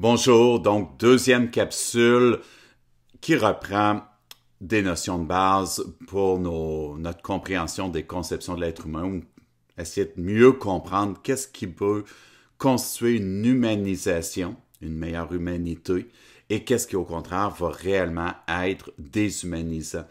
Bonjour, donc deuxième capsule qui reprend des notions de base pour notre compréhension des conceptions de l'être humain essayer de mieux comprendre qu'est-ce qui peut constituer une humanisation, une meilleure humanité et qu'est-ce qui au contraire va réellement être déshumanisant.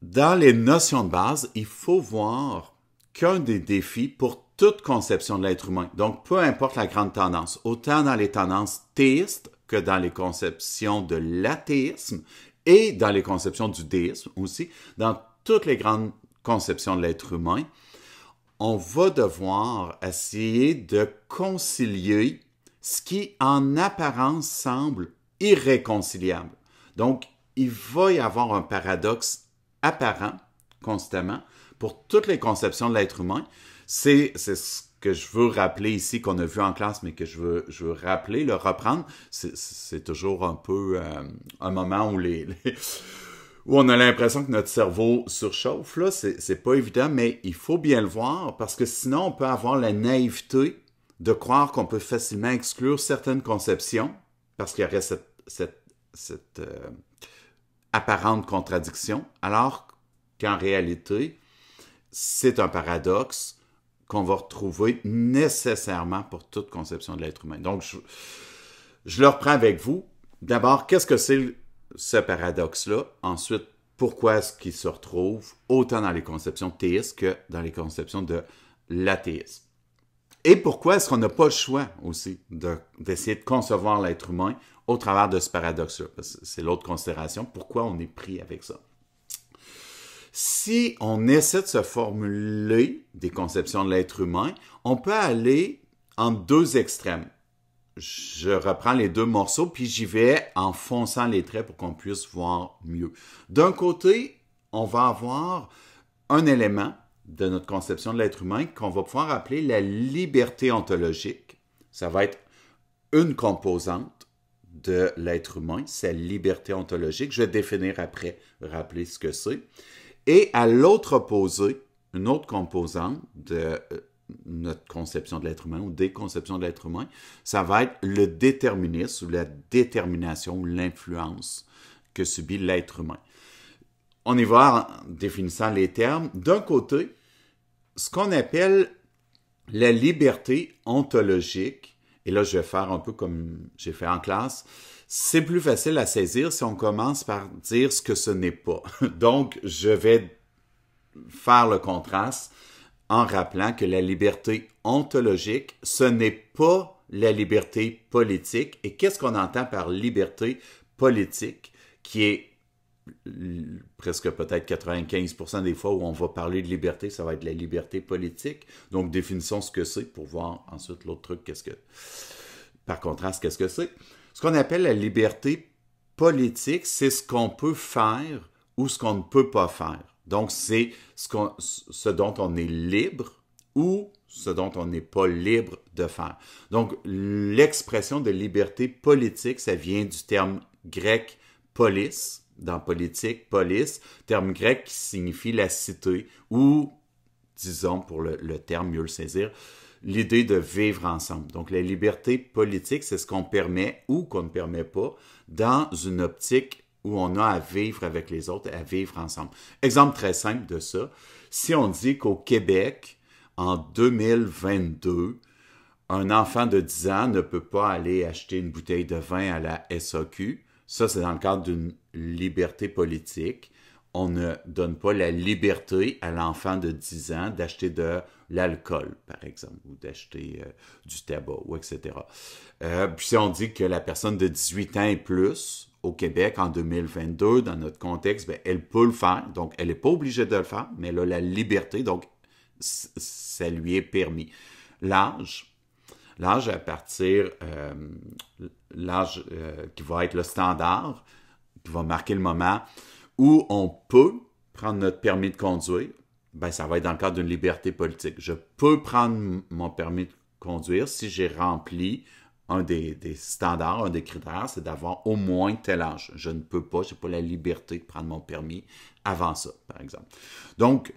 Dans les notions de base, il faut voir qu'un des défis pour toute conception de l'être humain. Donc, peu importe la grande tendance, autant dans les tendances théistes que dans les conceptions de l'athéisme et dans les conceptions du déisme aussi, dans toutes les grandes conceptions de l'être humain, on va devoir essayer de concilier ce qui en apparence semble irréconciliable. Donc, il va y avoir un paradoxe apparent constamment pour toutes les conceptions de l'être humain, c'est ce que je veux rappeler ici, qu'on a vu en classe, mais que je veux, rappeler, le reprendre. C'est toujours un peu euh, un moment où où on a l'impression que notre cerveau surchauffe. Là, c'est pas évident, mais il faut bien le voir parce que sinon, on peut avoir la naïveté de croire qu'on peut facilement exclure certaines conceptions parce qu'il y aurait cette, euh, apparente contradiction, alors qu'en réalité, c'est un paradoxe qu'on va retrouver nécessairement pour toute conception de l'être humain. Donc, je, le reprends avec vous. D'abord, qu'est-ce que c'est ce paradoxe-là? Ensuite, pourquoi est-ce qu'il se retrouve autant dans les conceptions théistes que dans les conceptions de l'athéisme? Et pourquoi est-ce qu'on n'a pas le choix aussi d'essayer de, concevoir l'être humain au travers de ce paradoxe-là? C'est l'autre considération. Pourquoi on est pris avec ça? Si on essaie de se formuler des conceptions de l'être humain, on peut aller en deux extrêmes. Je reprends les deux morceaux, puis j'y vais en fonçant les traits pour qu'on puisse voir mieux. D'un côté, on va avoir un élément de notre conception de l'être humain qu'on va pouvoir appeler la liberté ontologique. Ça va être une composante de l'être humain, sa liberté ontologique. Je vais définir après, rappeler ce que c'est. Et à l'autre opposé, une autre composante de euh, notre conception de l'être humain ou des conceptions de l'être humain, ça va être le déterminisme ou la détermination ou l'influence que subit l'être humain. On y va en définissant les termes. D'un côté, ce qu'on appelle la liberté ontologique et là, je vais faire un peu comme j'ai fait en classe. C'est plus facile à saisir si on commence par dire ce que ce n'est pas. Donc, je vais faire le contraste en rappelant que la liberté ontologique, ce n'est pas la liberté politique. Et qu'est-ce qu'on entend par liberté politique, qui est presque peut-être 95% des fois où on va parler de liberté, ça va être la liberté politique. Donc, définissons ce que c'est pour voir ensuite l'autre truc, qu'est-ce que... Par contraste, qu'est-ce que c'est? Ce qu'on appelle la liberté politique, c'est ce qu'on peut faire ou ce qu'on ne peut pas faire. Donc, c'est ce, ce dont on est libre ou ce dont on n'est pas libre de faire. Donc, l'expression de liberté politique, ça vient du terme grec « polis », dans politique, police, terme grec qui signifie la cité, ou, disons pour le, terme mieux le saisir, l'idée de vivre ensemble. Donc la liberté politique, c'est ce qu'on permet ou qu'on ne permet pas dans une optique où on a à vivre avec les autres, à vivre ensemble. Exemple très simple de ça, si on dit qu'au Québec, en 2022, un enfant de 10 ans ne peut pas aller acheter une bouteille de vin à la SAQ, ça, c'est dans le cadre d'une liberté politique. On ne donne pas la liberté à l'enfant de 10 ans d'acheter de l'alcool, par exemple, ou d'acheter euh, du tabac, ou etc. Euh, puis si on dit que la personne de 18 ans et plus, au Québec en 2022, dans notre contexte, ben, elle peut le faire. Donc, elle n'est pas obligée de le faire, mais elle a la liberté, donc ça lui est permis. L'âge, L'âge à partir, euh, l'âge euh, qui va être le standard, qui va marquer le moment où on peut prendre notre permis de conduire, ben, ça va être dans le cadre d'une liberté politique. Je peux prendre mon permis de conduire si j'ai rempli un des, des, standards, un des critères, c'est d'avoir au moins tel âge. Je ne peux pas, je n'ai pas la liberté de prendre mon permis avant ça, par exemple. Donc,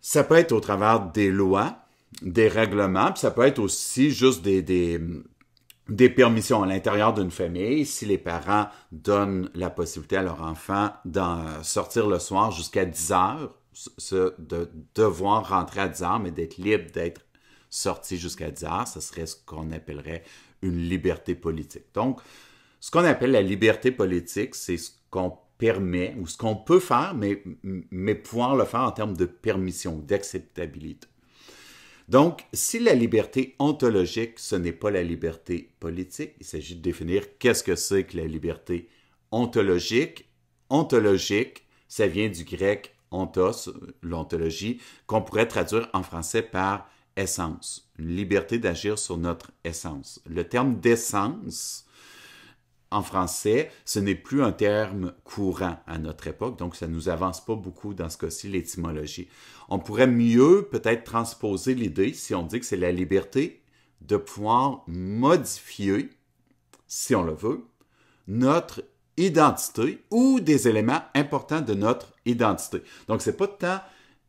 ça peut être au travers des lois, des règlements, puis ça peut être aussi juste des, des, permissions à l'intérieur d'une famille, si les parents donnent la possibilité à leur enfant d'en sortir le soir jusqu'à 10 heures, ce, de devoir rentrer à 10 heures, mais d'être libre d'être sorti jusqu'à 10 heures, ce serait ce qu'on appellerait une liberté politique. Donc, ce qu'on appelle la liberté politique, c'est ce qu'on permet ou ce qu'on peut faire, mais, mais pouvoir le faire en termes de permission, d'acceptabilité. Donc, si la liberté ontologique, ce n'est pas la liberté politique, il s'agit de définir qu'est-ce que c'est que la liberté ontologique. Ontologique, ça vient du grec ontos, l'ontologie, qu'on pourrait traduire en français par essence, une liberté d'agir sur notre essence. Le terme d'essence en français, ce n'est plus un terme courant à notre époque, donc ça ne nous avance pas beaucoup dans ce cas-ci l'étymologie. On pourrait mieux peut-être transposer l'idée si on dit que c'est la liberté de pouvoir modifier, si on le veut, notre identité ou des éléments importants de notre identité. Donc c'est pas tant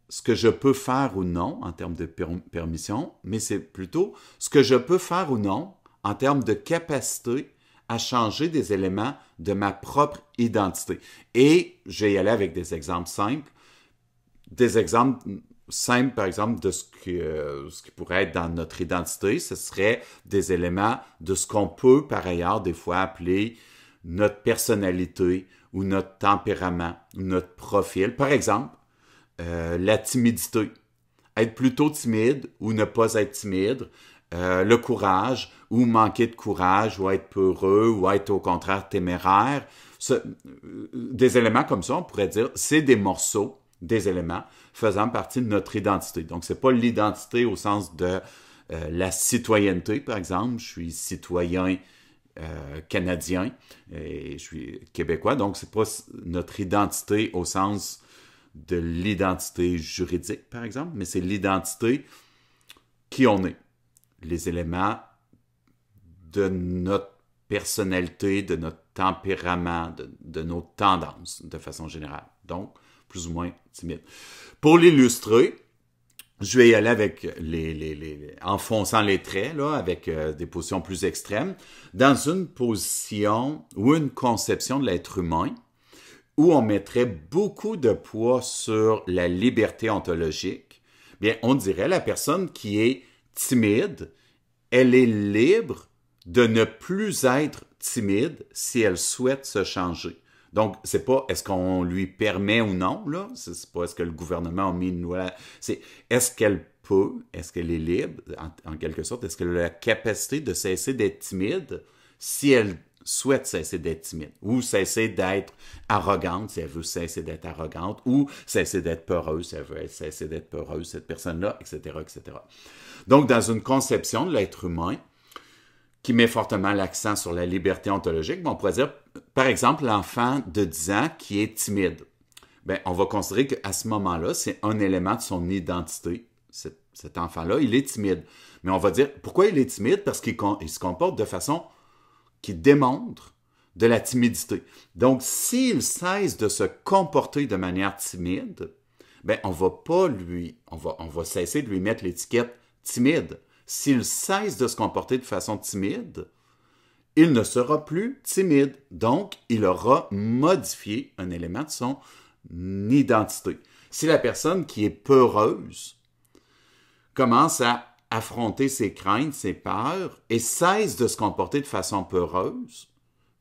ce que je peux faire ou non en termes de permission, mais c'est plutôt ce que je peux faire ou non en termes de capacité à changer des éléments de ma propre identité. Et j'ai allé avec des exemples simples, des exemples simples, par exemple, de ce, que, euh, ce qui pourrait être dans notre identité. Ce serait des éléments de ce qu'on peut, par ailleurs, des fois appeler notre personnalité ou notre tempérament ou notre profil. Par exemple, euh, la timidité. Être plutôt timide ou ne pas être timide, euh, le courage ou manquer de courage ou être peureux ou être au contraire téméraire. Euh, des éléments comme ça, on pourrait dire, c'est des morceaux, des éléments faisant partie de notre identité. Donc, ce n'est pas l'identité au sens de euh, la citoyenneté, par exemple. Je suis citoyen canadien et je suis québécois. Donc, c'est pas notre identité au sens de l'identité juridique, par exemple, mais c'est l'identité qui on est les éléments de notre personnalité, de notre tempérament, de, nos tendances de façon générale. Donc, plus ou moins timide. Pour l'illustrer, je vais y aller avec les, les, les en les traits, là, avec euh, des positions plus extrêmes, dans une position ou une conception de l'être humain où on mettrait beaucoup de poids sur la liberté ontologique, bien, on dirait la personne qui est timide, elle est libre de ne plus être timide si elle souhaite se changer. Donc, c'est pas est-ce qu'on lui permet ou non, là. C'est pas est-ce que le gouvernement a mis une loi. C'est est-ce qu'elle peut, est-ce qu'elle est libre, en, en quelque sorte, est-ce qu'elle a la capacité de cesser d'être timide si elle souhaite cesser d'être timide, ou cesser d'être arrogante si elle veut cesser d'être arrogante, ou cesser d'être peureuse si elle veut cesser d'être peureuse, cette personne-là, etc., etc. Donc, dans une conception de l'être humain qui met fortement l'accent sur la liberté ontologique, ben, on pourrait dire, par exemple, l'enfant de 10 ans qui est timide. Bien, on va considérer qu'à ce moment-là, c'est un élément de son identité. Cet, enfant-là, il est timide. Mais on va dire, pourquoi il est timide? Parce qu'il se comporte de façon qui démontre de la timidité. Donc, s'il cesse de se comporter de manière timide, ben on va pas lui, on va, on va cesser de lui mettre l'étiquette timide. S'il cesse de se comporter de façon timide, il ne sera plus timide. Donc, il aura modifié un élément de son identité. Si la personne qui est peureuse commence à affronter ses craintes, ses peurs, et cesse de se comporter de façon peureuse,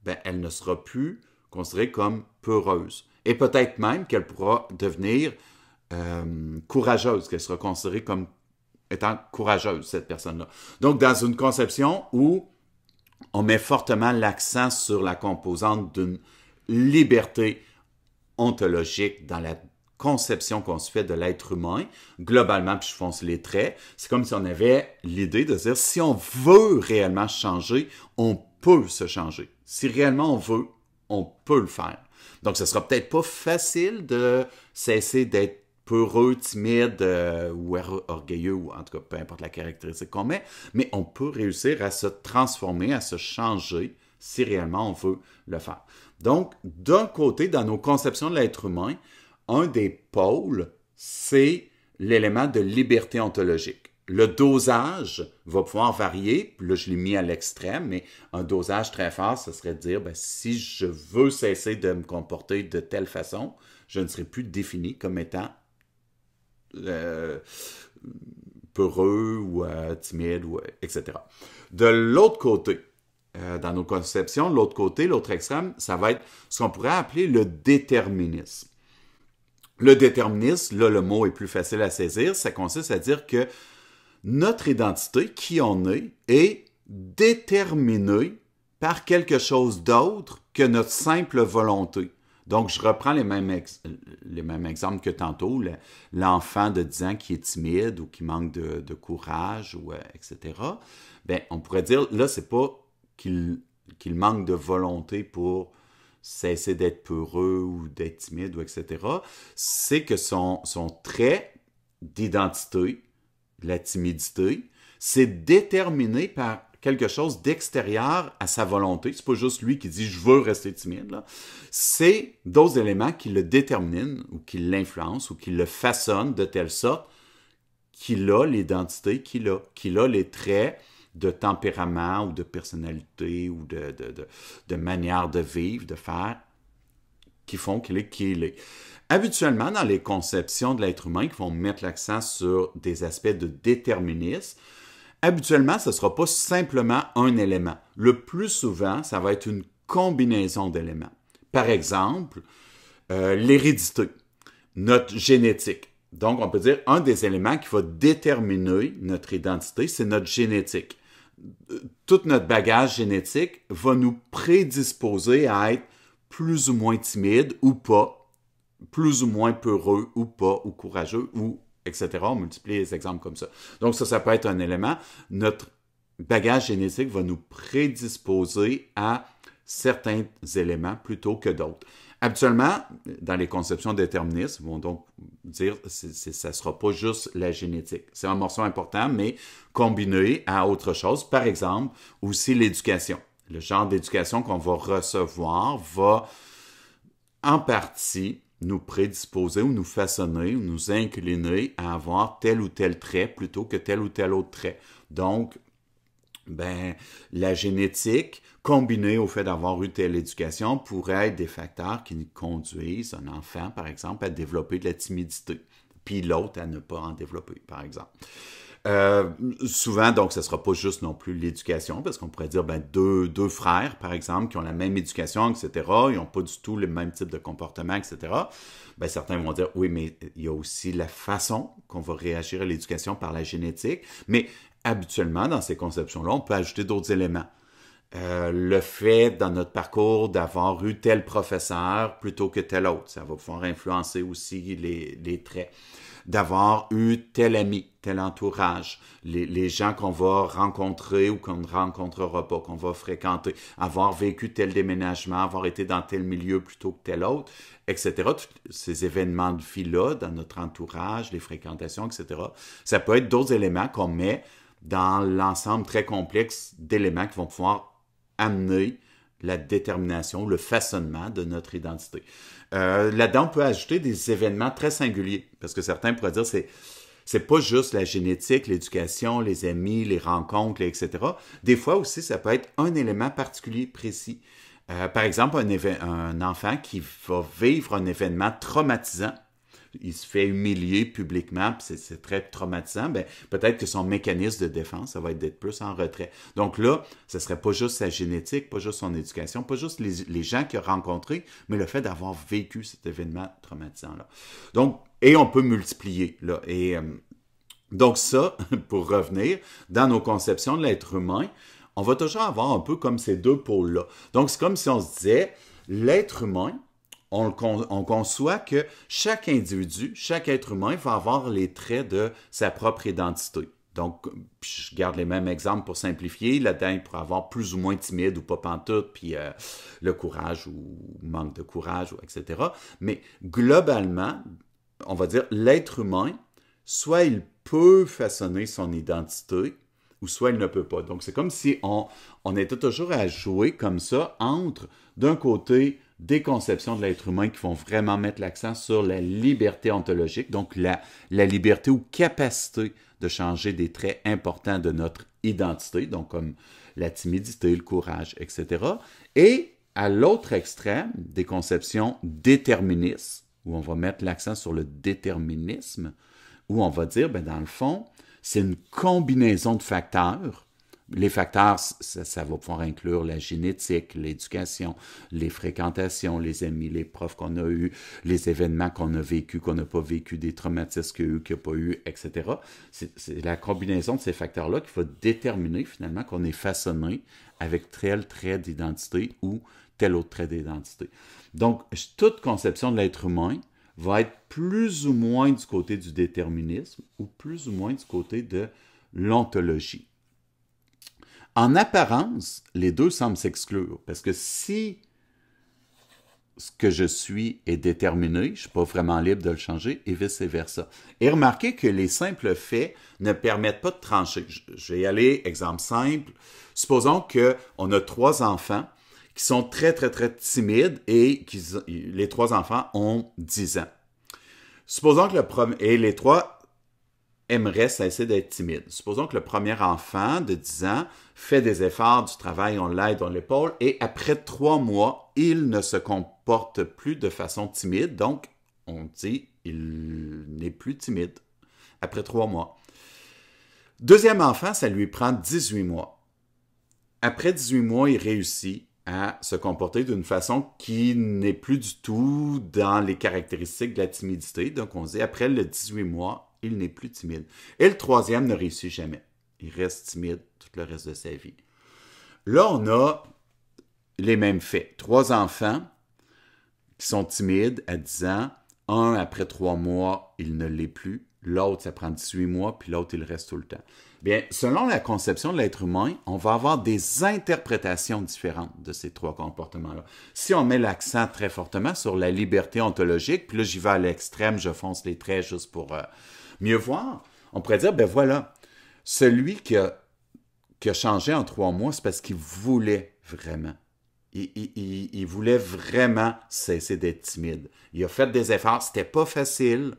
ben, elle ne sera plus considérée comme peureuse. Et peut-être même qu'elle pourra devenir euh, courageuse, qu'elle sera considérée comme étant courageuse, cette personne-là. Donc, dans une conception où on met fortement l'accent sur la composante d'une liberté ontologique dans la conception qu'on se fait de l'être humain, globalement, puis je fonce les traits, c'est comme si on avait l'idée de dire, si on veut réellement changer, on peut se changer. Si réellement on veut, on peut le faire. Donc, ce sera peut-être pas facile de cesser d'être peureux, timide euh, ou orgueilleux, ou en tout cas peu importe la caractéristique qu'on met, mais on peut réussir à se transformer, à se changer si réellement on veut le faire. Donc, d'un côté, dans nos conceptions de l'être humain, un des pôles, c'est l'élément de liberté ontologique. Le dosage va pouvoir varier. Là, je l'ai mis à l'extrême, mais un dosage très fort, ce serait de dire, ben, si je veux cesser de me comporter de telle façon, je ne serai plus défini comme étant euh, peureux ou euh, timide, ou, euh, etc. De l'autre côté, dans nos conceptions, l'autre côté, l'autre extrême, ça va être ce qu'on pourrait appeler le déterminisme. Le déterminisme, là, le mot est plus facile à saisir, ça consiste à dire que notre identité, qui on est, est déterminée par quelque chose d'autre que notre simple volonté. Donc, je reprends les mêmes, les mêmes exemples que tantôt, l'enfant de 10 ans qui est timide ou qui manque de, courage, ou, euh, etc. Bien, on pourrait dire, là, c'est pas qu'il manque de volonté pour cesser d'être peureux ou d'être timide, ou etc. C'est que son, son trait d'identité, la timidité, c'est déterminé par quelque chose d'extérieur à sa volonté. C'est pas juste lui qui dit je veux rester timide. C'est d'autres éléments qui le déterminent ou qui l'influencent ou qui le façonnent de telle sorte qu'il a l'identité qu'il a, qu'il a les traits de tempérament ou de personnalité ou de, de, de, de manière de vivre, de faire, qui font qu'il est qui il est. Habituellement, dans les conceptions de l'être humain qui vont mettre l'accent sur des aspects de déterminisme, Habituellement, ce ne sera pas simplement un élément. Le plus souvent, ça va être une combinaison d'éléments. Par exemple, euh, l'hérédité, notre génétique. Donc, on peut dire un des éléments qui va déterminer notre identité, c'est notre génétique. Tout notre bagage génétique va nous prédisposer à être plus ou moins timide ou pas, plus ou moins peureux ou pas, ou courageux ou etc. On multiplie les exemples comme ça. Donc ça, ça peut être un élément. Notre bagage génétique va nous prédisposer à certains éléments plutôt que d'autres. Habituellement, dans les conceptions déterministes, vont donc dire que ça ne sera pas juste la génétique. C'est un morceau important, mais combiné à autre chose, par exemple, aussi l'éducation. Le genre d'éducation qu'on va recevoir va en partie nous prédisposer ou nous façonner ou nous incliner à avoir tel ou tel trait plutôt que tel ou tel autre trait. Donc, ben, la génétique combinée au fait d'avoir eu telle éducation pourrait être des facteurs qui conduisent un enfant, par exemple, à développer de la timidité, puis l'autre à ne pas en développer, par exemple. Euh, souvent, donc, ça ne sera pas juste non plus l'éducation, parce qu'on pourrait dire ben, deux, frères, par exemple, qui ont la même éducation, etc., ils n'ont pas du tout le même type de comportement, etc. Ben, certains vont dire oui, mais il y a aussi la façon qu'on va réagir à l'éducation par la génétique. Mais habituellement, dans ces conceptions-là, on peut ajouter d'autres éléments. Euh, le fait dans notre parcours d'avoir eu tel professeur plutôt que tel autre, ça va pouvoir influencer aussi les traits d'avoir eu tel ami, tel entourage, les, gens qu'on va rencontrer ou qu'on ne rencontrera pas, qu'on va fréquenter, avoir vécu tel déménagement, avoir été dans tel milieu plutôt que tel autre, etc. Tous ces événements de vie-là dans notre entourage, les fréquentations, etc. Ça peut être d'autres éléments qu'on met dans l'ensemble très complexe d'éléments qui vont pouvoir amener la détermination, le façonnement de notre identité. Euh, là-dedans, on peut ajouter des événements très singuliers, parce que certains pourraient dire c'est n'est pas juste la génétique, l'éducation, les amis, les rencontres, etc. Des fois aussi, ça peut être un élément particulier précis. Euh, par exemple, un enfant qui va vivre un événement traumatisant il se fait humilier publiquement, c'est très traumatisant, ben, peut-être que son mécanisme de défense, ça va être d'être plus en retrait. Donc là, ce serait pas juste sa génétique, pas juste son éducation, pas juste les, gens qu'il a rencontrés, mais le fait d'avoir vécu cet événement traumatisant-là. Donc, et on peut multiplier, là. Et euh, donc ça, pour revenir, dans nos conceptions de l'être humain, on va toujours avoir un peu comme ces deux pôles-là. Donc, c'est comme si on se disait, l'être humain, on, conçoit que chaque individu, chaque être humain va avoir les traits de sa propre identité. Donc, je garde les mêmes exemples pour simplifier. La dedans pour avoir plus ou moins timide ou pas pantoute, puis euh, le courage ou manque de courage, etc. Mais globalement, on va dire l'être humain, soit il peut façonner son identité, ou soit il ne peut pas. Donc, c'est comme si on, on était toujours à jouer comme ça entre, d'un côté, des conceptions de l'être humain qui vont vraiment mettre l'accent sur la liberté ontologique, donc la, la liberté ou capacité de changer des traits importants de notre identité, donc comme la timidité, le courage, etc. Et à l'autre extrême, des conceptions déterministes, où on va mettre l'accent sur le déterminisme, où on va dire, ben, dans le fond, c'est une combinaison de facteurs les facteurs, ça, va pouvoir inclure la génétique, l'éducation, les fréquentations, les amis, les profs qu'on a eus, les événements qu'on a vécu, qu'on n'a pas vécu, des traumatismes qu'il y a eu, qu'il n'y a pas eu, etc. C'est la combinaison de ces facteurs-là qui va déterminer finalement qu'on est façonné avec tel trait d'identité ou tel autre trait d'identité. Donc, toute conception de l'être humain va être plus ou moins du côté du déterminisme ou plus ou moins du côté de l'ontologie. En apparence, les deux semblent s'exclure. Parce que si ce que je suis est déterminé, je ne suis pas vraiment libre de le changer, et vice-versa. Et remarquez que les simples faits ne permettent pas de trancher. Je vais y aller, exemple simple. Supposons qu'on a trois enfants qui sont très, très, très timides et qui, les trois enfants ont 10 ans. Supposons que le premier, et les trois aimerait cesser d'être timide. Supposons que le premier enfant de 10 ans fait des efforts, du travail, on l'aide, dans l'épaule, et après trois mois, il ne se comporte plus de façon timide, donc on dit il n'est plus timide après trois mois. Deuxième enfant, ça lui prend 18 mois. Après 18 mois, il réussit à se comporter d'une façon qui n'est plus du tout dans les caractéristiques de la timidité. Donc, on dit après le 18 mois, il n'est plus timide. Et le troisième ne réussit jamais. Il reste timide tout le reste de sa vie. Là, on a les mêmes faits. Trois enfants qui sont timides à 10 ans. Un, après trois mois, il ne l'est plus. L'autre, ça prend 18 mois, puis l'autre, il reste tout le temps. Bien, selon la conception de l'être humain, on va avoir des interprétations différentes de ces trois comportements-là. Si on met l'accent très fortement sur la liberté ontologique, puis là, j'y vais à l'extrême, je fonce les traits juste pour... Euh, mieux voir, on pourrait dire, ben voilà, celui qui a, qui changé en trois mois, c'est parce qu'il voulait vraiment. Il, voulait vraiment cesser d'être timide. Il a fait des efforts, c'était pas facile.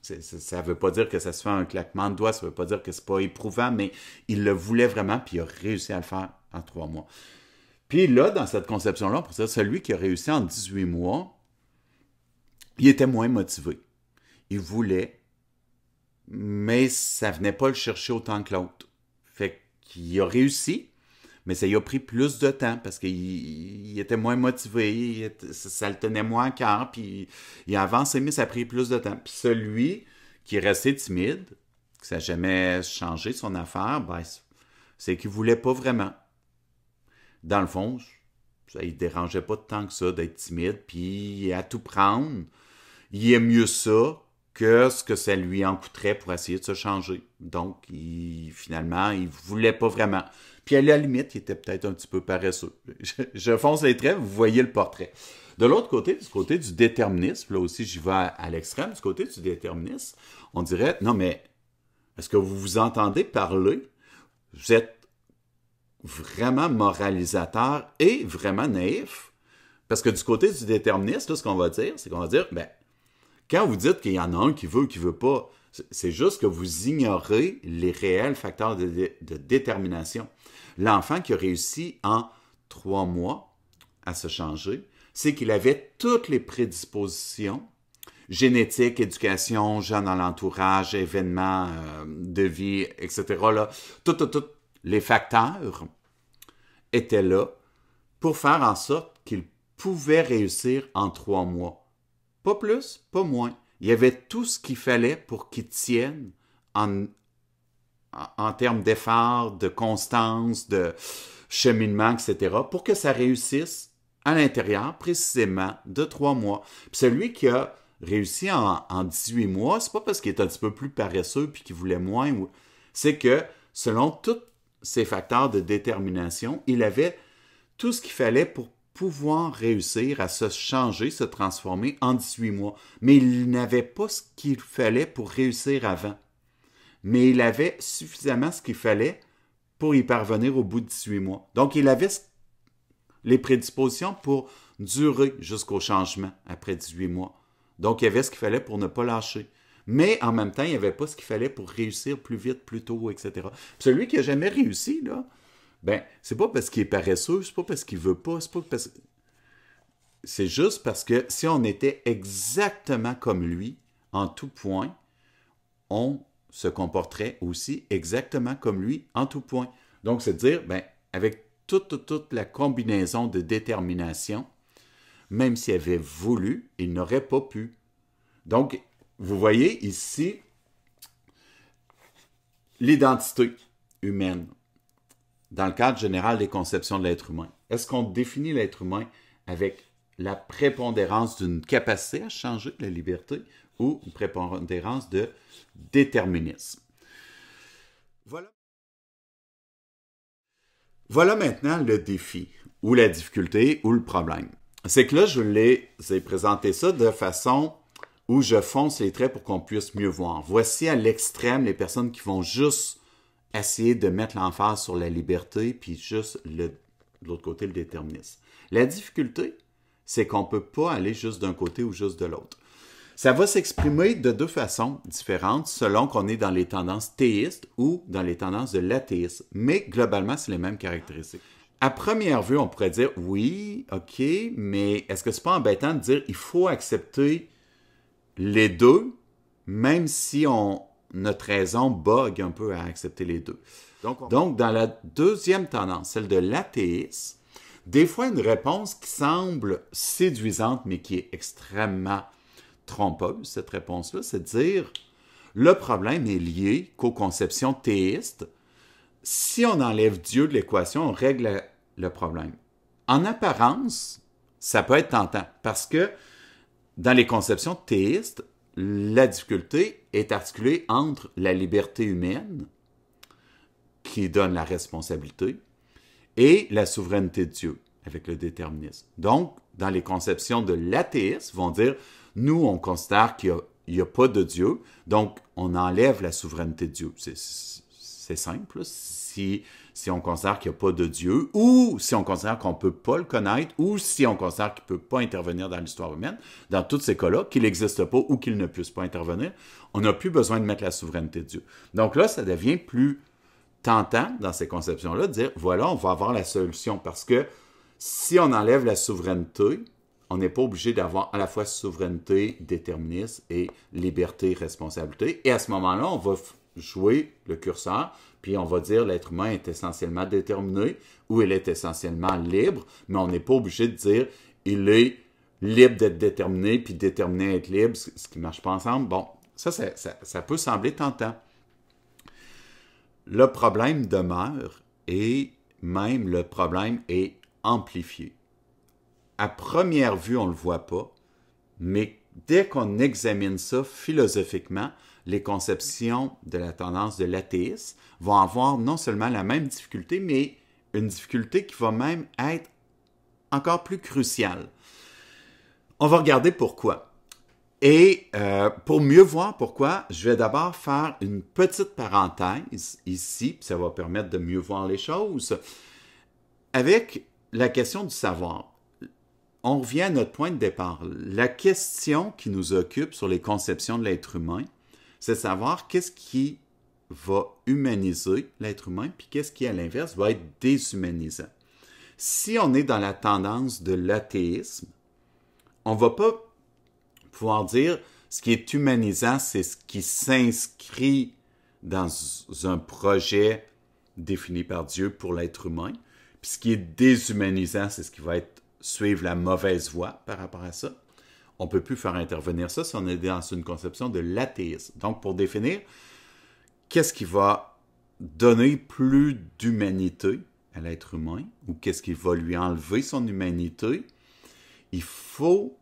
Ça veut pas dire que ça se fait un claquement de doigts, ça veut pas dire que c'est pas éprouvant, mais il le voulait vraiment, puis il a réussi à le faire en trois mois. Puis là, dans cette conception-là, pour dire celui qui a réussi en 18 mois, il était moins motivé. Il voulait, mais ça venait pas le chercher autant que l'autre. Fait qu'il a réussi, mais ça lui a pris plus de temps parce qu'il était moins motivé, ça, le tenait moins à cœur, puis il a mais ça a pris plus de temps. celui qui est resté timide, qui n'a jamais changé son affaire, ben, c'est qu'il voulait pas vraiment. Dans le fond, ça ne dérangeait pas tant que ça d'être timide, puis à tout prendre, il aime mieux ça que ce que ça lui en coûterait pour essayer de se changer. Donc, finalement, il voulait pas vraiment. Puis à la limite, il était peut-être un petit peu paresseux. Je, fonce les traits, vous voyez le portrait. De l'autre côté, du côté du déterminisme, là aussi j'y vais à, l'extrême, du côté du déterminisme, on dirait, non mais, est-ce que vous vous entendez parler? Vous êtes vraiment moralisateur et vraiment naïf. Parce que du côté du déterministe, là, ce qu'on va dire, c'est qu'on va dire, ben, quand vous dites qu'il y en a un qui veut ou qui ne veut pas, c'est juste que vous ignorez les réels facteurs de, détermination. L'enfant qui a réussi en trois mois à se changer, c'est qu'il avait toutes les prédispositions génétiques, éducation, gens dans l'entourage, événements euh, de vie, etc. Là, tout, les facteurs étaient là pour faire en sorte qu'il pouvait réussir en trois mois. Pas plus, pas moins. Il y avait tout ce qu'il fallait pour qu'il tienne en, en termes d'effort, de constance, de cheminement, etc., pour que ça réussisse à l'intérieur, précisément, de trois mois. celui qui a réussi en, 18 mois, c'est pas parce qu'il est un petit peu plus paresseux puis qu'il voulait moins, c'est que selon tous ces facteurs de détermination, il avait tout ce qu'il fallait pour pouvoir réussir à se changer, se transformer en 18 mois. Mais il n'avait pas ce qu'il fallait pour réussir avant. Mais il avait suffisamment ce qu'il fallait pour y parvenir au bout de 18 mois. Donc, il avait les prédispositions pour durer jusqu'au changement après 18 mois. Donc, il avait ce qu'il fallait pour ne pas lâcher. Mais en même temps, il n'y avait pas ce qu'il fallait pour réussir plus vite, plus tôt, etc. celui qui n'a jamais réussi, là, ben, c'est pas parce qu'il est paresseux, c'est pas parce qu'il veut pas, c'est pas parce c'est juste parce que si on était exactement comme lui en tout point, on se comporterait aussi exactement comme lui en tout point. Donc, c'est à dire, ben, avec toute, toute la combinaison de détermination, même s'il avait voulu, il n'aurait pas pu. Donc, vous voyez ici l'identité humaine dans le cadre général des conceptions de l'être humain. Est-ce qu'on définit l'être humain avec la prépondérance d'une capacité à changer, la liberté, ou une prépondérance de déterminisme? Voilà. maintenant le défi, ou la difficulté, ou le problème. C'est que là, je les présenté ça de façon où je fonce les traits pour qu'on puisse mieux voir. Voici à l'extrême les personnes qui vont juste essayer de mettre l'emphase sur la liberté, puis juste de l'autre côté, le déterminisme. La difficulté, c'est qu'on ne peut pas aller juste d'un côté ou juste de l'autre. Ça va s'exprimer de deux façons différentes selon qu'on est dans les tendances théistes ou dans les tendances de l'athéisme, mais globalement, c'est les mêmes caractéristiques. À première vue, on pourrait dire oui, ok, mais est-ce que c'est pas embêtant de dire il faut accepter les deux, même si on, notre raison bogue un peu à accepter les deux. Donc, dans la deuxième tendance, celle de l'athéisme, des fois une réponse qui semble séduisante, mais qui est extrêmement trompeuse, cette réponse-là, c'est de dire le problème est lié qu'aux conceptions théistes. Si on enlève Dieu de l'équation, on règle le problème. En apparence, ça peut être tentant parce que dans les conceptions théistes, la difficulté est articulée entre la liberté humaine, qui donne la responsabilité, et la souveraineté de Dieu, avec le déterminisme. Donc, dans les conceptions de l'athéisme, vont dire, nous, on considère qu'il n'y a, pas de Dieu, donc on enlève la souveraineté de Dieu. C'est simple. Si si on considère qu'il n'y a pas de Dieu, ou si on considère qu'on ne peut pas le connaître, ou si on considère qu'il ne peut pas intervenir dans l'histoire humaine, dans tous ces cas-là, qu'il n'existe pas ou qu'il ne puisse pas intervenir, on n'a plus besoin de mettre la souveraineté de Dieu. Donc là, ça devient plus tentant dans ces conceptions-là de dire, voilà, on va avoir la solution, parce que si on enlève la souveraineté, on n'est pas obligé d'avoir à la fois souveraineté, déterministe et liberté, responsabilité. Et à ce moment-là, on va jouer le curseur, puis on va dire l'être humain est essentiellement déterminé ou il est essentiellement libre, mais on n'est pas obligé de dire il est libre d'être déterminé, puis déterminé à être libre, ce qui ne marche pas ensemble. Bon, ça, ça, ça, ça peut sembler tentant. Le problème demeure et même le problème est amplifié. À première vue, on ne le voit pas, mais dès qu'on examine ça philosophiquement, les conceptions de la tendance de l'athéisme vont avoir non seulement la même difficulté, mais une difficulté qui va même être encore plus cruciale. On va regarder pourquoi. Et euh, pour mieux voir pourquoi, je vais d'abord faire une petite parenthèse ici, puis ça va permettre de mieux voir les choses, avec la question du savoir. On revient à notre point de départ. La question qui nous occupe sur les conceptions de l'être humain, c'est savoir qu'est-ce qui va humaniser l'être humain, puis qu'est-ce qui, à l'inverse, va être déshumanisant. Si on est dans la tendance de l'athéisme, on ne va pas pouvoir dire ce qui est humanisant, c'est ce qui s'inscrit dans un projet défini par Dieu pour l'être humain. Puis ce qui est déshumanisant, c'est ce qui va être suivre la mauvaise voie par rapport à ça on ne peut plus faire intervenir ça si on est dans une conception de l'athéisme. Donc, pour définir qu'est-ce qui va donner plus d'humanité à l'être humain ou qu'est-ce qui va lui enlever son humanité, il faut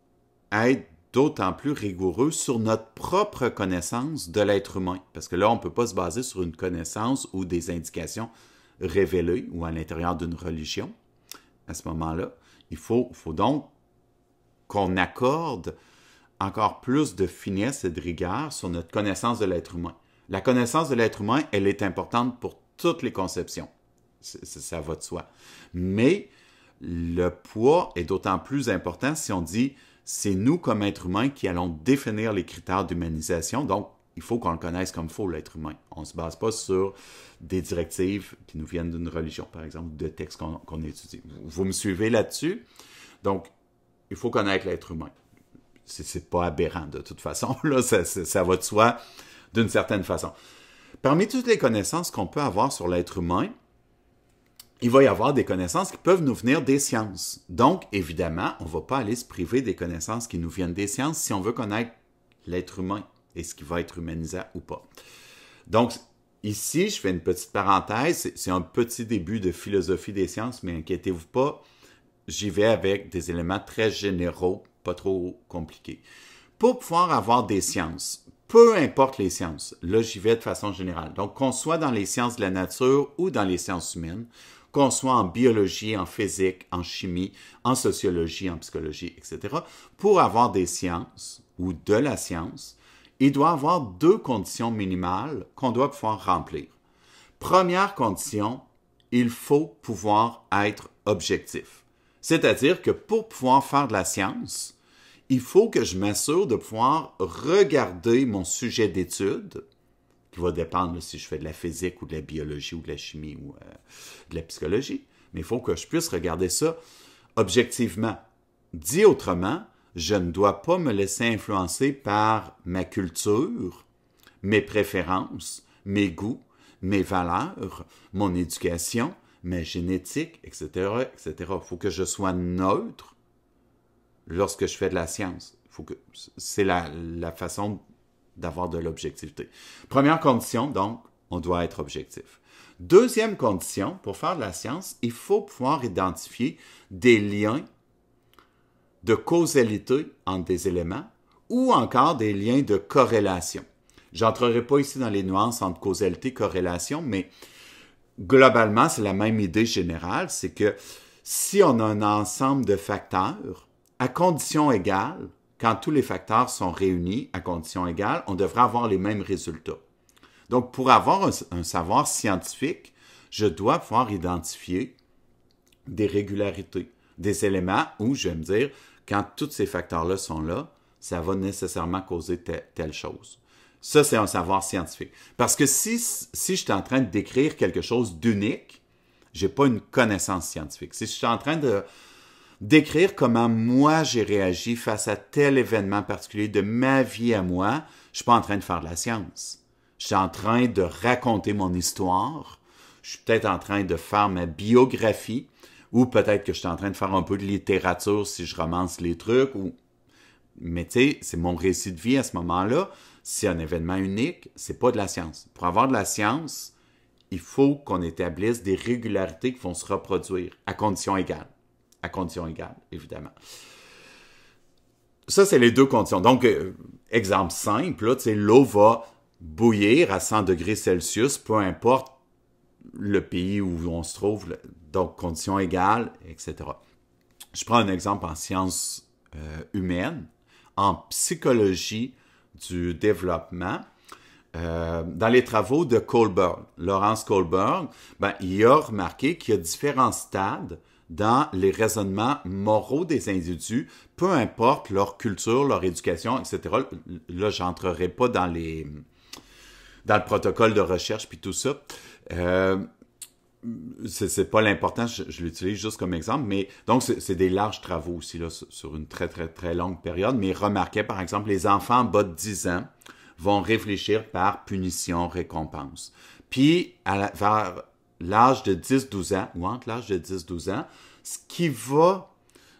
être d'autant plus rigoureux sur notre propre connaissance de l'être humain. Parce que là, on ne peut pas se baser sur une connaissance ou des indications révélées ou à l'intérieur d'une religion à ce moment-là. Il faut, faut donc qu'on accorde encore plus de finesse et de rigueur sur notre connaissance de l'être humain. La connaissance de l'être humain, elle est importante pour toutes les conceptions. Ça va de soi. Mais le poids est d'autant plus important si on dit c'est nous comme êtres humains qui allons définir les critères d'humanisation. Donc, il faut qu'on le connaisse comme faut, l'être humain. On ne se base pas sur des directives qui nous viennent d'une religion, par exemple, de textes qu'on étudie. Vous me suivez là-dessus? Donc, il faut connaître l'être humain. C'est pas aberrant de toute façon, là, ça, va de soi d'une certaine façon. Parmi toutes les connaissances qu'on peut avoir sur l'être humain, il va y avoir des connaissances qui peuvent nous venir des sciences. Donc, évidemment, on ne va pas aller se priver des connaissances qui nous viennent des sciences si on veut connaître l'être humain et ce qui va être humanisé ou pas. Donc, ici, je fais une petite parenthèse, c'est un petit début de philosophie des sciences, mais inquiétez-vous pas, j'y vais avec des éléments très généraux, pas trop compliqués. Pour pouvoir avoir des sciences, peu importe les sciences, là j'y vais de façon générale. Donc qu'on soit dans les sciences de la nature ou dans les sciences humaines, qu'on soit en biologie, en physique, en chimie, en sociologie, en psychologie, etc., pour avoir des sciences ou de la science, il doit avoir deux conditions minimales qu'on doit pouvoir remplir. Première condition, il faut pouvoir être objectif. C'est-à-dire que pour pouvoir faire de la science, il faut que je m'assure de pouvoir regarder mon sujet d'étude, qui va dépendre si je fais de la physique ou de la biologie ou de la chimie ou euh, de la psychologie, mais il faut que je puisse regarder ça objectivement. Dit autrement, je ne dois pas me laisser influencer par ma culture, mes préférences, mes goûts, mes valeurs, mon éducation, mais génétique, etc., etc. Il faut que je sois neutre lorsque je fais de la science. Faut que c'est la, la façon d'avoir de l'objectivité. Première condition, donc, on doit être objectif. Deuxième condition, pour faire de la science, il faut pouvoir identifier des liens de causalité entre des éléments ou encore des liens de corrélation. J'entrerai pas ici dans les nuances entre causalité et corrélation, mais globalement, c'est la même idée générale, c'est que si on a un ensemble de facteurs, à condition égale, quand tous les facteurs sont réunis à condition égale, on devrait avoir les mêmes résultats. Donc, pour avoir un, savoir scientifique, je dois pouvoir identifier des régularités, des éléments où je vais me dire, quand tous ces facteurs-là sont là, ça va nécessairement causer telle chose. Ça, c'est un savoir scientifique. Parce que si, je suis en train de décrire quelque chose d'unique, j'ai pas une connaissance scientifique. Si je suis en train de décrire comment moi j'ai réagi face à tel événement particulier de ma vie à moi, je suis pas en train de faire de la science. Je suis en train de raconter mon histoire. Je suis peut-être en train de faire ma biographie ou peut-être que je suis en train de faire un peu de littérature si je romance les trucs ou mais tu sais, c'est mon récit de vie à ce moment-là. C'est un événement unique, c'est pas de la science. Pour avoir de la science, il faut qu'on établisse des régularités qui vont se reproduire à condition égale, À condition égale évidemment. Ça, c'est les deux conditions. Donc, euh, exemple simple, l'eau va bouillir à 100 degrés Celsius, peu importe le pays où on se trouve, donc conditions égale, etc. Je prends un exemple en sciences euh, humaines. En psychologie, du développement. Euh, dans les travaux de Colburn, Laurence Colburn, ben, il a remarqué qu'il y a différents stades dans les raisonnements moraux des individus, peu importe leur culture, leur éducation, etc. Là, je n'entrerai pas dans les dans le protocole de recherche puis tout ça. Euh, c'est pas l'important, je, l'utilise juste comme exemple, mais donc c'est des larges travaux aussi là, sur une très très très longue période, mais remarquez par exemple les enfants en bas de 10 ans vont réfléchir par punition, récompense. Puis vers l'âge de 10-12 ans, ou entre l'âge de 10-12 ans, ce qui va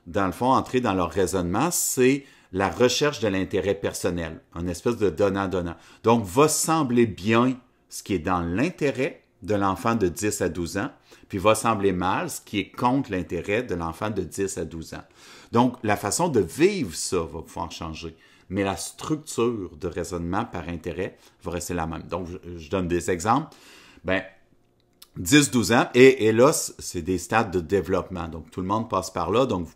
dans le fond entrer dans leur raisonnement, c'est la recherche de l'intérêt personnel, en espèce de donnant-donnant. Donc va sembler bien ce qui est dans l'intérêt de l'enfant de 10 à 12 ans, puis va sembler mal, ce qui est contre l'intérêt de l'enfant de 10 à 12 ans. Donc, la façon de vivre ça va pouvoir changer, mais la structure de raisonnement par intérêt va rester la même. Donc, je, donne des exemples. Ben, 10-12 ans, et, et là, c'est des stades de développement. Donc, tout le monde passe par là, donc vous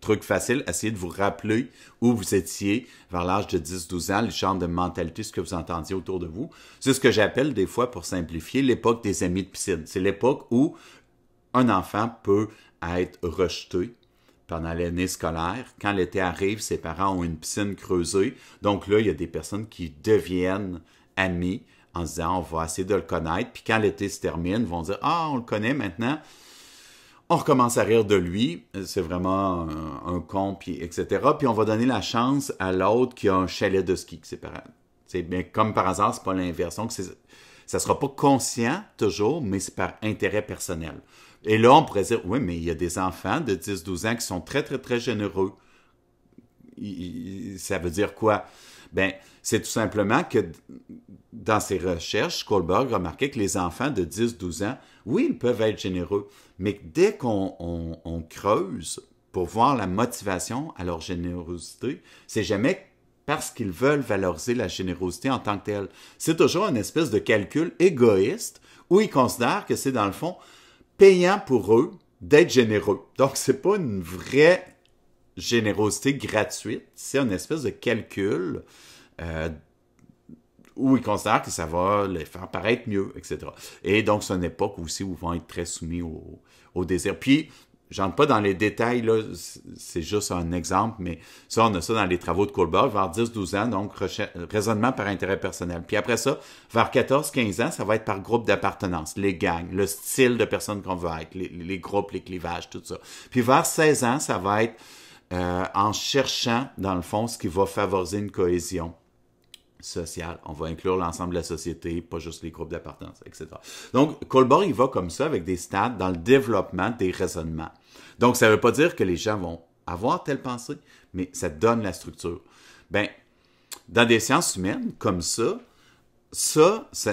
truc facile, essayez de vous rappeler où vous étiez vers l'âge de 10-12 ans, le genre de mentalité, ce que vous entendiez autour de vous. C'est ce que j'appelle des fois, pour simplifier, l'époque des amis de piscine. C'est l'époque où un enfant peut être rejeté pendant l'année scolaire. Quand l'été arrive, ses parents ont une piscine creusée. Donc là, il y a des personnes qui deviennent amis en se disant, on va essayer de le connaître. Puis quand l'été se termine, ils vont dire, ah, on le connaît maintenant on recommence à rire de lui. C'est vraiment un, con, etc. Puis on va donner la chance à l'autre qui a un chalet de ski C'est comme par hasard, c'est pas l'inversion. Que ça sera pas conscient toujours, mais c'est par intérêt personnel. Et là, on pourrait dire, oui, mais il y a des enfants de 10-12 ans qui sont très, très, très généreux. ça veut dire quoi? Ben, c'est tout simplement que dans ses recherches, Kohlberg remarquait que les enfants de 10-12 ans, oui, ils peuvent être généreux, mais dès qu'on creuse pour voir la motivation à leur générosité, c'est jamais parce qu'ils veulent valoriser la générosité en tant que telle. C'est toujours une espèce de calcul égoïste où ils considèrent que c'est dans le fond payant pour eux d'être généreux. Donc c'est pas une vraie générosité gratuite, c'est une espèce de calcul euh, où ils considèrent que ça va les faire paraître mieux, etc. Et donc, c'est une époque aussi où ils vont être très soumis au, désir. Puis, j'entre pas dans les détails, là, c'est juste un exemple, mais ça, on a ça dans les travaux de Colbert, vers 10-12 ans, donc raisonnement par intérêt personnel. Puis après ça, vers 14-15 ans, ça va être par groupe d'appartenance, les gangs, le style de personne qu'on veut être, les, groupes, les clivages, tout ça. Puis vers 16 ans, ça va être euh, en cherchant, dans le fond, ce qui va favoriser une cohésion sociale. On va inclure l'ensemble de la société, pas juste les groupes d'appartenance, etc. Donc, Colbert, il va comme ça avec des stades dans le développement des raisonnements. Donc, ça ne veut pas dire que les gens vont avoir telle pensée, mais ça donne la structure. Ben, dans des sciences humaines comme ça, ça, ça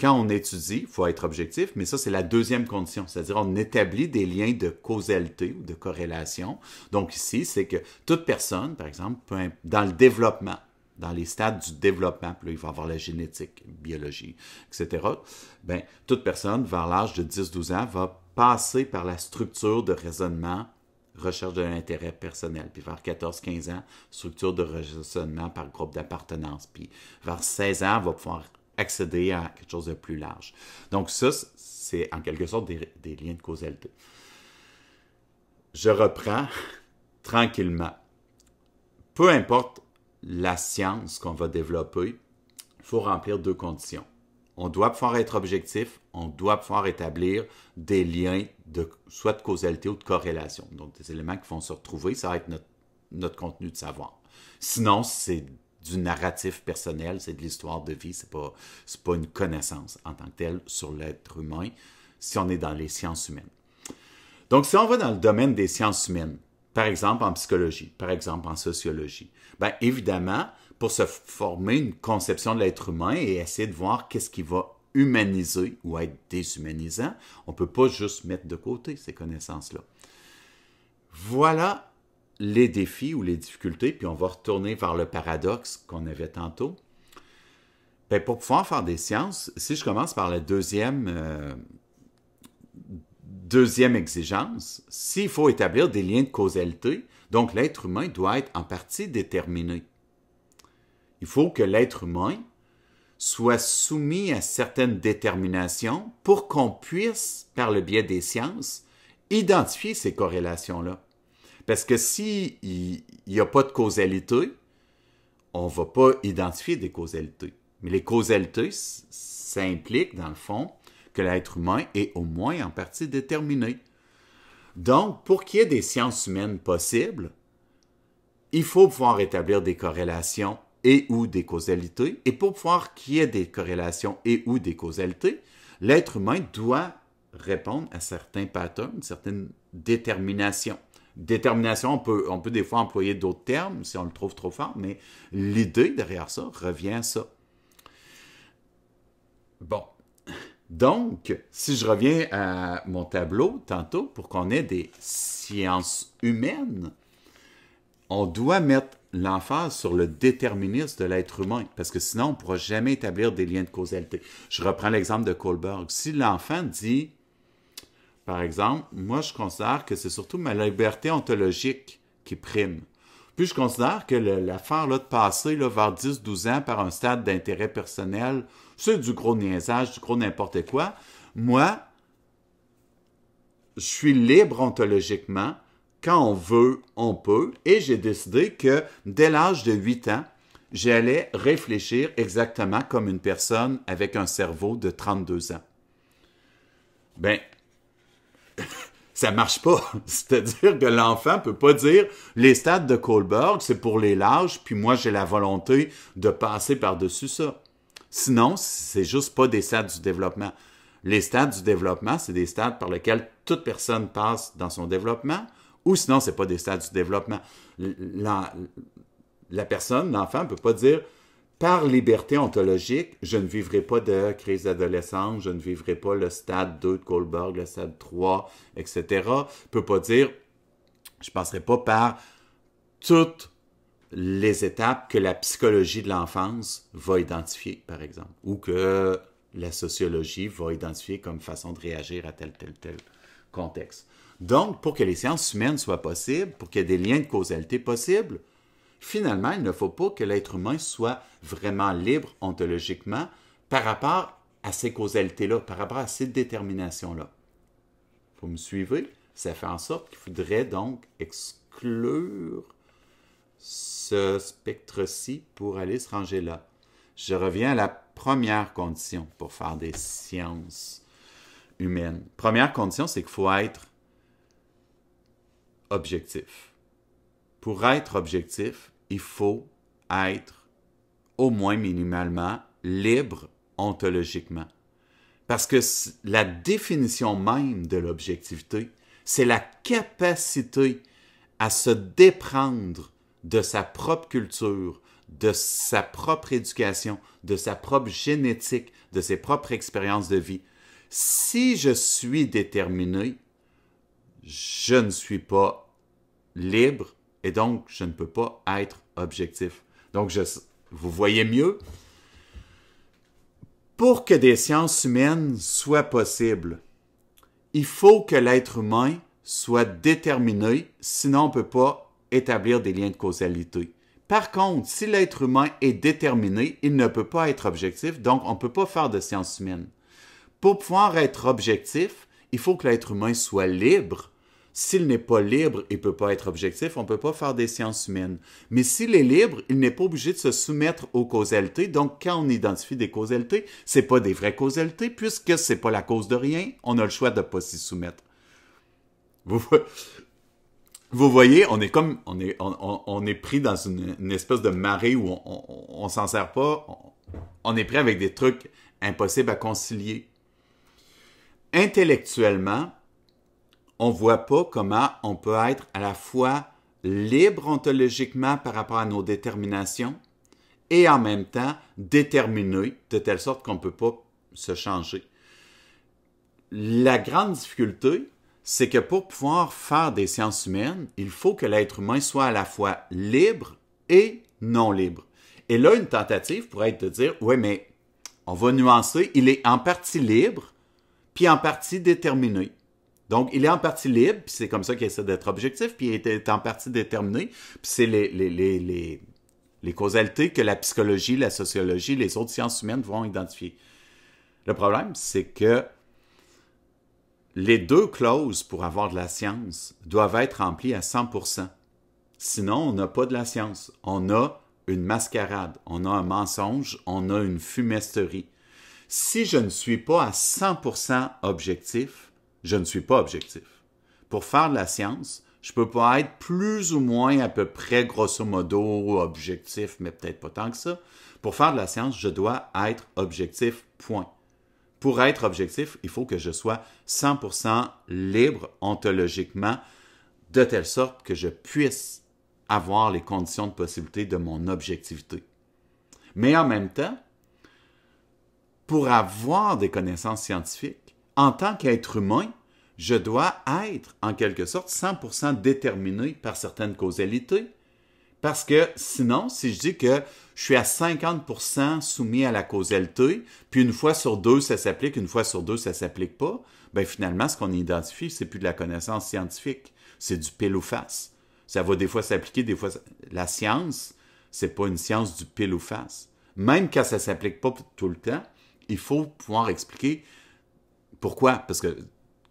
quand on étudie, il faut être objectif, mais ça, c'est la deuxième condition, c'est-à-dire on établit des liens de causalité ou de corrélation. Donc ici, c'est que toute personne, par exemple, dans le développement, dans les stades du développement, puis là, il va avoir la génétique, biologie, etc., bien, toute personne vers l'âge de 10-12 ans va passer par la structure de raisonnement recherche de l'intérêt personnel. Puis vers 14-15 ans, structure de raisonnement par groupe d'appartenance. Puis vers 16 ans, va pouvoir accéder à quelque chose de plus large. Donc ça, c'est en quelque sorte des, liens de causalité. Je reprends tranquillement. Peu importe la science qu'on va développer, il faut remplir deux conditions. On doit pouvoir être objectif, on doit pouvoir établir des liens de soit de causalité ou de corrélation. Donc des éléments qui vont se retrouver, ça va être notre contenu de savoir. Sinon, c'est du narratif personnel, c'est de l'histoire de vie, c'est pas, pas une connaissance en tant que telle sur l'être humain si on est dans les sciences humaines. Donc, si on va dans le domaine des sciences humaines, par exemple en psychologie, par exemple en sociologie, bien évidemment, pour se former une conception de l'être humain et essayer de voir qu'est-ce qui va humaniser ou être déshumanisant, on ne peut pas juste mettre de côté ces connaissances-là. Voilà les défis ou les difficultés, puis on va retourner vers le paradoxe qu'on avait tantôt. Ben, pour pouvoir faire des sciences, si je commence par la deuxième, euh, deuxième exigence, s'il faut établir des liens de causalité, donc l'être humain doit être en partie déterminé. Il faut que l'être humain soit soumis à certaines déterminations pour qu'on puisse, par le biais des sciences, identifier ces corrélations-là. Parce que s'il n'y a pas de causalité, on ne va pas identifier des causalités. Mais les causalités, ça implique, dans le fond, que l'être humain est au moins en partie déterminé. Donc, pour qu'il y ait des sciences humaines possibles, il faut pouvoir établir des corrélations et ou des causalités. Et pour pouvoir qu'il y ait des corrélations et ou des causalités, l'être humain doit répondre à certains patterns, certaines déterminations. Détermination, on peut, on peut des fois employer d'autres termes si on le trouve trop fort, mais l'idée derrière ça revient à ça. Bon. Donc, si je reviens à mon tableau tantôt, pour qu'on ait des sciences humaines, on doit mettre l'emphase sur le déterminisme de l'être humain, parce que sinon, on ne pourra jamais établir des liens de causalité. Je reprends l'exemple de Kohlberg. Si l'enfant dit par exemple, moi, je considère que c'est surtout ma liberté ontologique qui prime. Puis je considère que l'affaire de passer là, vers 10-12 ans par un stade d'intérêt personnel, c'est du gros niaisage, du gros n'importe quoi. Moi, je suis libre ontologiquement. Quand on veut, on peut. Et j'ai décidé que dès l'âge de 8 ans, j'allais réfléchir exactement comme une personne avec un cerveau de 32 ans. Ben, ça marche pas. C'est-à-dire que l'enfant peut pas dire les stades de Kohlberg, c'est pour les lâches, puis moi j'ai la volonté de passer par-dessus ça. Sinon, c'est juste pas des stades du développement. Les stades du développement, c'est des stades par lesquels toute personne passe dans son développement, ou sinon, c'est pas des stades du développement. La, la personne, l'enfant, peut pas dire par liberté ontologique, je ne vivrai pas de crise d'adolescence, je ne vivrai pas le stade 2 de Kohlberg, le stade 3, etc. Je peux pas dire, je passerai pas par toutes les étapes que la psychologie de l'enfance va identifier, par exemple, ou que la sociologie va identifier comme façon de réagir à tel, tel, tel contexte. Donc, pour que les sciences humaines soient possibles, pour qu'il y ait des liens de causalité possibles, Finalement, il ne faut pas que l'être humain soit vraiment libre ontologiquement par rapport à ces causalités-là, par rapport à ces déterminations-là. Vous me suivez? Ça fait en sorte qu'il faudrait donc exclure ce spectre-ci pour aller se ranger là. Je reviens à la première condition pour faire des sciences humaines. Première condition, c'est qu'il faut être objectif. Pour être objectif, il faut être au moins minimalement libre ontologiquement. Parce que la définition même de l'objectivité, c'est la capacité à se déprendre de sa propre culture, de sa propre éducation, de sa propre génétique, de ses propres expériences de vie. Si je suis déterminé, je ne suis pas libre, et donc je ne peux pas être objectif. Donc, je, vous voyez mieux, pour que des sciences humaines soient possibles, il faut que l'être humain soit déterminé, sinon on ne peut pas établir des liens de causalité. Par contre, si l'être humain est déterminé, il ne peut pas être objectif, donc on ne peut pas faire de sciences humaines. Pour pouvoir être objectif, il faut que l'être humain soit libre s'il n'est pas libre, et ne peut pas être objectif, on ne peut pas faire des sciences humaines. Mais s'il est libre, il n'est pas obligé de se soumettre aux causalités. Donc, quand on identifie des causalités, ce n'est pas des vraies causalités, puisque ce n'est pas la cause de rien, on a le choix de ne pas s'y soumettre. Vous, vous voyez, on est comme on est, est pris dans une, espèce de marée où on, ne s'en sert pas. on est pris avec des trucs impossibles à concilier. Intellectuellement, on voit pas comment on peut être à la fois libre ontologiquement par rapport à nos déterminations et en même temps déterminé de telle sorte qu'on ne peut pas se changer. La grande difficulté, c'est que pour pouvoir faire des sciences humaines, il faut que l'être humain soit à la fois libre et non libre. Et là, une tentative pourrait être de dire, oui, mais on va nuancer, il est en partie libre, puis en partie déterminé. Donc, il est en partie libre, puis c'est comme ça qu'il essaie d'être objectif, puis il est en partie déterminé, puis c'est les, les, les, causalités que la psychologie, la sociologie, les autres sciences humaines vont identifier. Le problème, c'est que les deux clauses pour avoir de la science doivent être remplies à 100%. Sinon, on n'a pas de la science. On a une mascarade, on a un mensonge, on a une fumesterie. Si je ne suis pas à 100% objectif, je ne suis pas objectif. Pour faire de la science, je peux pas être plus ou moins à peu près grosso modo objectif, mais peut-être pas tant que ça. Pour faire de la science, je dois être objectif, point. Pour être objectif, il faut que je sois 100% libre ontologiquement, de telle sorte que je puisse avoir les conditions de possibilité de mon objectivité. Mais en même temps, pour avoir des connaissances scientifiques, en tant qu'être humain, je dois être, en quelque sorte, 100% déterminé par certaines causalités. Parce que sinon, si je dis que je suis à 50% soumis à la causalité, puis une fois sur deux, ça s'applique, une fois sur deux, ça s'applique pas, ben finalement, ce qu'on identifie, c'est plus de la connaissance scientifique, c'est du pile ou face. Ça va des fois s'appliquer, des fois... La science, c'est pas une science du pile ou face. Même quand ça s'applique pas tout le temps, il faut pouvoir expliquer pourquoi? Parce que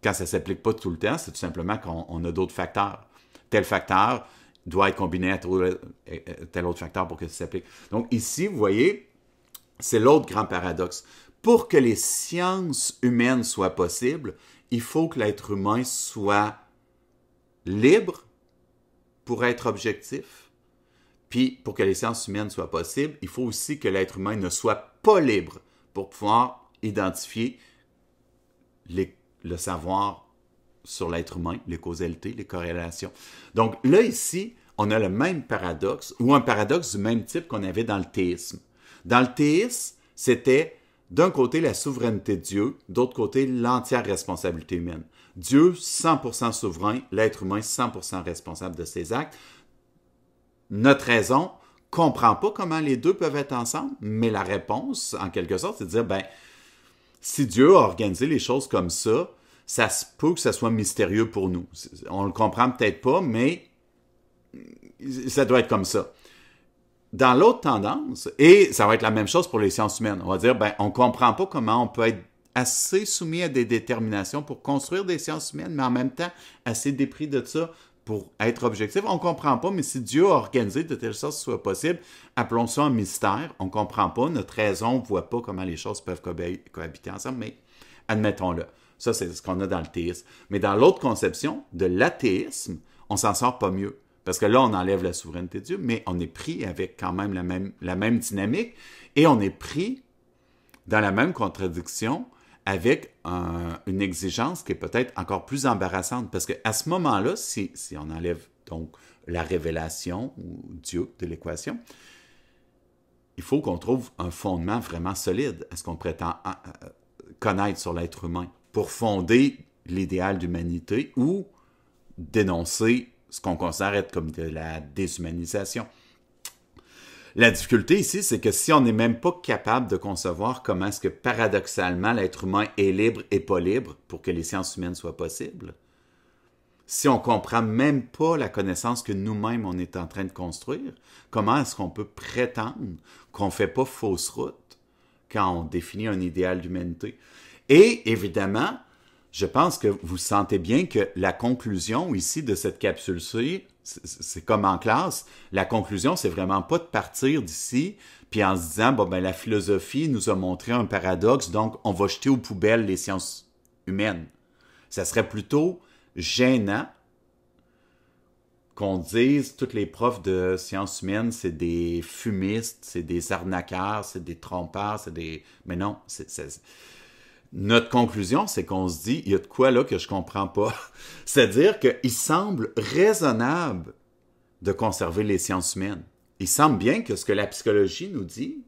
quand ça ne s'applique pas tout le temps, c'est tout simplement qu'on a d'autres facteurs. Tel facteur doit être combiné à euh, euh, tel autre facteur pour que ça s'applique. Donc ici, vous voyez, c'est l'autre grand paradoxe. Pour que les sciences humaines soient possibles, il faut que l'être humain soit libre pour être objectif. Puis, pour que les sciences humaines soient possibles, il faut aussi que l'être humain ne soit pas libre pour pouvoir identifier le savoir sur l'être humain, les causalités, les corrélations. Donc là, ici, on a le même paradoxe, ou un paradoxe du même type qu'on avait dans le théisme. Dans le théisme, c'était d'un côté la souveraineté de Dieu, d'autre côté l'entière responsabilité humaine. Dieu 100% souverain, l'être humain 100% responsable de ses actes. Notre raison comprend pas comment les deux peuvent être ensemble, mais la réponse, en quelque sorte, c'est de dire, ben, si Dieu a organisé les choses comme ça, ça se peut que ça soit mystérieux pour nous. On le comprend peut-être pas, mais ça doit être comme ça. Dans l'autre tendance, et ça va être la même chose pour les sciences humaines, on va dire, ben, on comprend pas comment on peut être assez soumis à des déterminations pour construire des sciences humaines, mais en même temps assez dépris de ça pour être objectif, on ne comprend pas, mais si Dieu a organisé de telle sorte que ce soit possible, appelons ça un mystère, on ne comprend pas, notre raison ne voit pas comment les choses peuvent cohabiter ensemble, mais admettons-le. Ça, c'est ce qu'on a dans le théisme. Mais dans l'autre conception, de l'athéisme, on s'en sort pas mieux. Parce que là, on enlève la souveraineté de Dieu, mais on est pris avec quand même, la même dynamique et on est pris dans la même contradiction avec une exigence qui est peut-être encore plus embarrassante, parce qu'à ce moment-là, si, si, on enlève donc la révélation ou Dieu de l'équation, il faut qu'on trouve un fondement vraiment solide à ce qu'on prétend euh, euh, connaître sur l'être humain pour fonder l'idéal d'humanité ou dénoncer ce qu'on considère être comme de la déshumanisation. La difficulté ici, c'est que si on n'est même pas capable de concevoir comment est-ce que paradoxalement l'être humain est libre et pas libre pour que les sciences humaines soient possibles, si on comprend même pas la connaissance que nous-mêmes on est en train de construire, comment est-ce qu'on peut prétendre qu'on fait pas fausse route quand on définit un idéal d'humanité? Et évidemment, je pense que vous sentez bien que la conclusion ici de cette capsule-ci, c'est comme en classe, la conclusion, c'est vraiment pas de partir d'ici, puis en se disant, bon, ben, la philosophie nous a montré un paradoxe, donc on va jeter aux poubelles les sciences humaines. Ça serait plutôt gênant qu'on dise, tous les profs de sciences humaines, c'est des fumistes, c'est des arnaqueurs, c'est des trompeurs, c'est des... Mais non, c'est notre conclusion, c'est qu'on se dit, il y a de quoi là que je comprends pas. C'est-à-dire qu'il semble raisonnable de conserver les sciences humaines. Il semble bien que ce que la psychologie nous dit,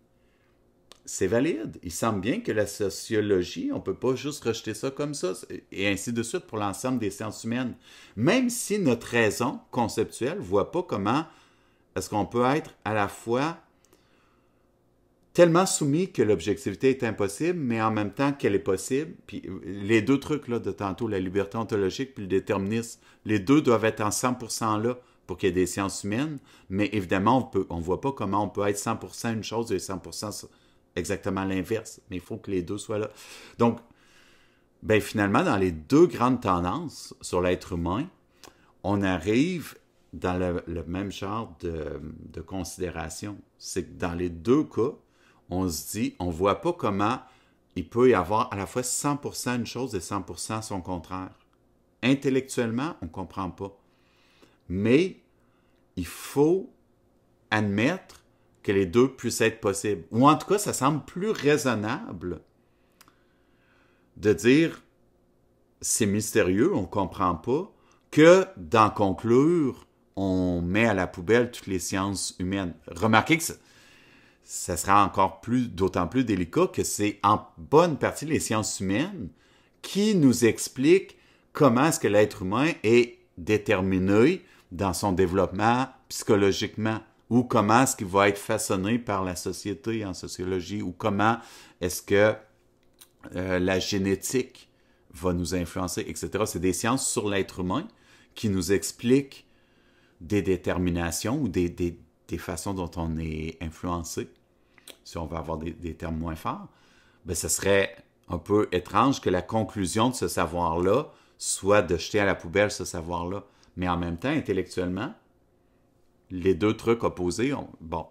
c'est valide. Il semble bien que la sociologie, on ne peut pas juste rejeter ça comme ça, et ainsi de suite pour l'ensemble des sciences humaines. Même si notre raison conceptuelle ne voit pas comment est-ce qu'on peut être à la fois tellement soumis que l'objectivité est impossible, mais en même temps qu'elle est possible. Puis les deux trucs là, de tantôt, la liberté ontologique puis le déterminisme, les deux doivent être en 100% là pour qu'il y ait des sciences humaines, mais évidemment, on ne voit pas comment on peut être 100% une chose et 100% exactement l'inverse, mais il faut que les deux soient là. Donc, ben finalement, dans les deux grandes tendances sur l'être humain, on arrive dans le, même genre de considération. C'est que dans les deux cas, on se dit, on ne voit pas comment il peut y avoir à la fois 100% une chose et 100% son contraire. Intellectuellement, on ne comprend pas. Mais il faut admettre que les deux puissent être possibles. Ou en tout cas, ça semble plus raisonnable de dire c'est mystérieux, on ne comprend pas, que d'en conclure on met à la poubelle toutes les sciences humaines. Remarquez que ça sera encore plus, d'autant plus délicat que c'est en bonne partie les sciences humaines qui nous expliquent comment est-ce que l'être humain est déterminé dans son développement psychologiquement ou comment est-ce qu'il va être façonné par la société en sociologie ou comment est-ce que euh, la génétique va nous influencer, etc. C'est des sciences sur l'être humain qui nous expliquent des déterminations ou des façons dont on est influencé si on veut avoir des, termes moins forts, bien, ce serait un peu étrange que la conclusion de ce savoir-là soit de jeter à la poubelle ce savoir-là. Mais en même temps, intellectuellement, les deux trucs opposés, ont... bon,